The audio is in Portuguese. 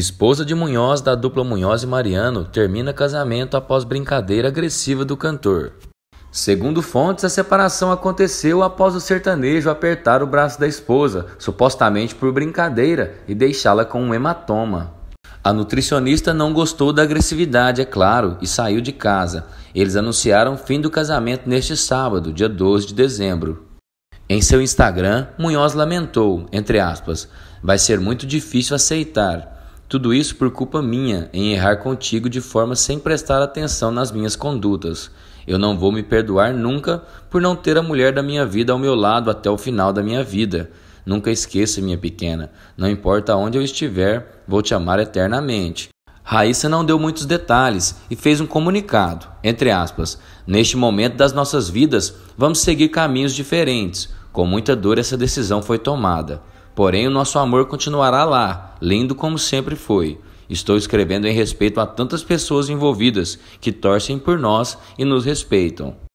Esposa de Munhoz da dupla Munhoz e Mariano termina casamento após brincadeira agressiva do cantor. Segundo fontes, a separação aconteceu após o sertanejo apertar o braço da esposa, supostamente por brincadeira, e deixá-la com um hematoma. A nutricionista não gostou da agressividade, é claro, e saiu de casa. Eles anunciaram o fim do casamento neste sábado, dia 12 de dezembro. Em seu Instagram, Munhoz lamentou, entre aspas, vai ser muito difícil aceitar. Tudo isso por culpa minha em errar contigo de forma sem prestar atenção nas minhas condutas. Eu não vou me perdoar nunca por não ter a mulher da minha vida ao meu lado até o final da minha vida. Nunca esqueça, minha pequena. Não importa onde eu estiver, vou te amar eternamente. Raíssa não deu muitos detalhes e fez um comunicado, entre aspas. Neste momento das nossas vidas, vamos seguir caminhos diferentes. Com muita dor essa decisão foi tomada. Porém, o nosso amor continuará lá, lindo como sempre foi. Estou escrevendo em respeito a tantas pessoas envolvidas que torcem por nós e nos respeitam.